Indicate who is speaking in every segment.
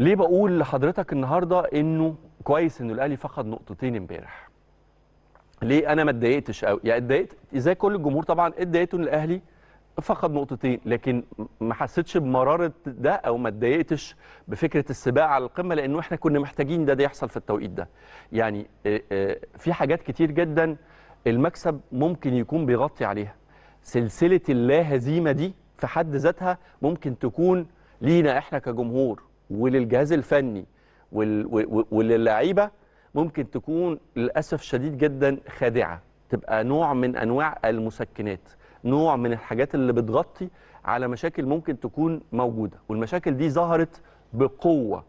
Speaker 1: ليه بقول لحضرتك النهارده انه كويس انه الاهلي فقد نقطتين امبارح ليه انا ما اتضايقتش قوي يعني اتضايقت زي كل الجمهور طبعا اتضايقت ان الاهلي فقد نقطتين لكن ما حسيتش بمراره ده او ما اتضايقتش بفكره السباق على القمه لانه احنا كنا محتاجين ده ده يحصل في التوقيت ده يعني آه، آه، في حاجات كتير جدا المكسب ممكن يكون بيغطي عليها سلسله اللا هزيمه دي في حد ذاتها ممكن تكون لينا احنا كجمهور وللجهاز الفني وللعيبه ممكن تكون للاسف شديد جدا خادعه تبقى نوع من انواع المسكنات نوع من الحاجات اللي بتغطي على مشاكل ممكن تكون موجوده والمشاكل دي ظهرت بقوه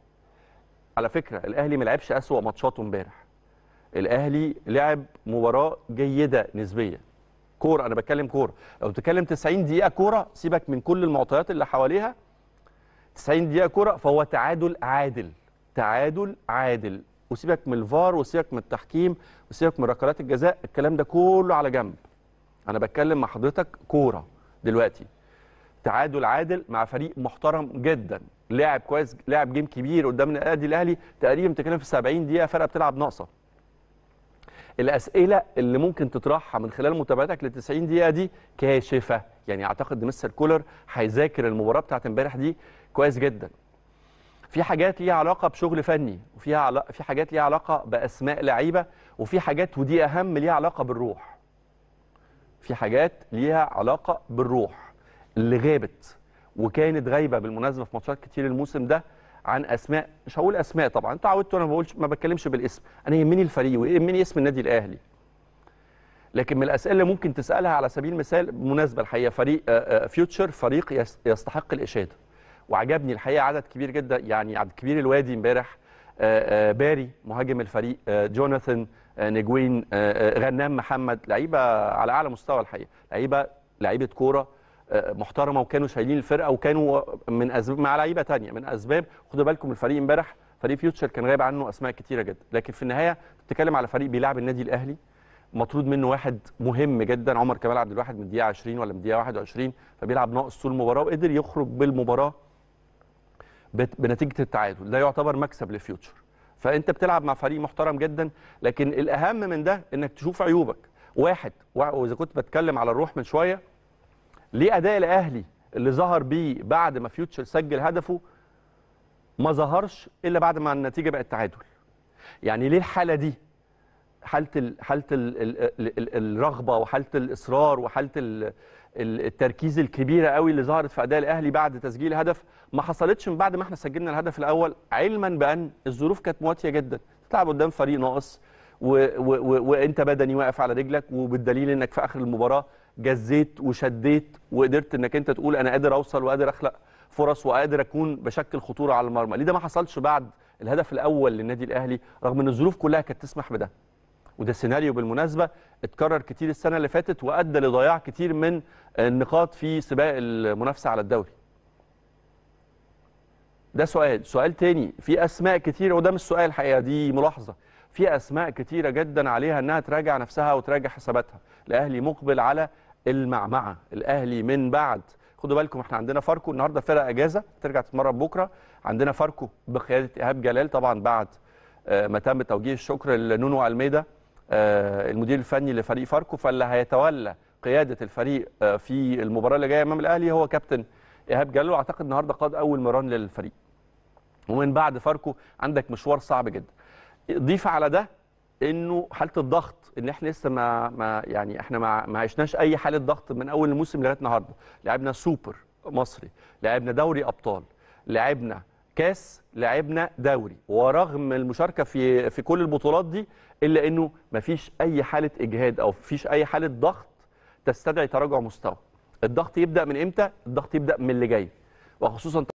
Speaker 1: على فكره الاهلي ما لعبش اسوا ماتشاته امبارح الاهلي لعب مباراه جيده نسبيا كوره انا بتكلم كوره لو بتتكلم 90 دقيقه كوره سيبك من كل المعطيات اللي حواليها 90 دقيقه كره فهو تعادل عادل تعادل عادل وسيبك من الفار وسيبك من التحكيم وسيبك من ركلات الجزاء الكلام ده كله على جنب انا بتكلم مع حضرتك كوره دلوقتي تعادل عادل مع فريق محترم جدا لاعب كويس لاعب جيم كبير قدام النادي الاهلي تقريبا بتتكلم في 70 دقيقه فرقه بتلعب ناقصه الاسئله اللي ممكن تطرحها من خلال متابعتك لل 90 دقيقه دي كاشفه يعني اعتقد مستر كولر هيذاكر المباراه بتاعت امبارح دي كويس جدا في حاجات ليها علاقه بشغل فني وفيها عل... في حاجات ليها علاقه باسماء لعيبه وفي حاجات ودي اهم ليها علاقه بالروح في حاجات ليها علاقه بالروح اللي غابت وكانت غايبه بالمناسبه في ماتشات كتير الموسم ده عن اسماء مش هقول اسماء طبعا انت عودت انا ما بقولش ما بتكلمش بالاسم انا يهمني الفريق ويهمني اسم النادي الاهلي لكن من الاسئله اللي ممكن تسالها على سبيل المثال بمناسبه الحقيقه فريق فيوتشر فريق يستحق الاشاده وعجبني الحقيقه عدد كبير جدا يعني عدد كبير الوادي امبارح آه، آه، باري مهاجم الفريق آه، جوناثان نجوين غنام محمد لعيبه على اعلى مستوى الحقيقه لعيبه لعيبه كوره محترمه وكانوا شايلين الفرقه وكانوا من اسباب مع لعيبه ثانيه من اسباب خدوا بالكم الفريق امبارح فريق فيوتشر كان غايب عنه اسماء كتيره جدا لكن في النهايه بتتكلم على فريق بيلعب النادي الاهلي مطرود منه واحد مهم جدا عمر كمال عبد الواحد من دقيقه 20 ولا من دقيقه 21 فبيلعب ناقص طول المباراه وقدر يخرج بالمباراه بنتيجه التعادل ده يعتبر مكسب لفيوتشر فانت بتلعب مع فريق محترم جدا لكن الاهم من ده انك تشوف عيوبك واحد واذا كنت بتكلم على الروح من شويه ليه اداء الاهلي اللي ظهر بيه بعد ما فيوتشر سجل هدفه ما ظهرش الا بعد ما النتيجه بقت تعادل يعني ليه الحاله دي حاله حاله الرغبه وحاله الاصرار وحاله التركيز الكبيره قوي اللي ظهرت في اداء الاهلي بعد تسجيل هدف ما حصلتش من بعد ما احنا سجلنا الهدف الاول علما بان الظروف كانت مواتيه جدا تلعب قدام فريق ناقص وانت بدني واقف على رجلك وبالدليل انك في اخر المباراه جزيت وشديت وقدرت انك انت تقول انا قادر اوصل وقادر اخلق فرص وقادر اكون بشكل خطوره على المرمى ليه ده ما حصلش بعد الهدف الاول للنادي الاهلي رغم ان الظروف كلها كانت تسمح بده وده سيناريو بالمناسبه اتكرر كتير السنه اللي فاتت وادى لضياع كتير من النقاط في سباق المنافسه على الدوري. ده سؤال، سؤال تاني في اسماء كتيره وده مش سؤال الحقيقه دي ملاحظه. في اسماء كتيره جدا عليها انها تراجع نفسها وتراجع حساباتها، الاهلي مقبل على المعمعه، الاهلي من بعد خدوا بالكم احنا عندنا فاركو النهارده فرقه اجازه ترجع تتمرن بكره، عندنا فاركو بقياده ايهاب جلال طبعا بعد آه، ما تم توجيه الشكر لنونو الميدا آه، المدير الفني لفريق فاركو فاللي هيتولى قياده الفريق آه، في المباراه اللي جايه امام الاهلي هو كابتن ايهاب جلو واعتقد النهارده قاد اول مران للفريق ومن بعد فاركو عندك مشوار صعب جدا ضيف على ده انه حاله الضغط ان احنا لسه ما, ما يعني احنا ما, ما عشناش اي حاله ضغط من اول الموسم لغايه النهارده لعبنا سوبر مصري لعبنا دوري ابطال لعبنا كاس لعبنا دوري ورغم المشاركه في في كل البطولات دي الا انه ما فيش اي حاله اجهاد او فيش اي حاله ضغط تستدعي تراجع مستوى الضغط يبدا من امتى الضغط يبدا من اللي جاي وخصوصا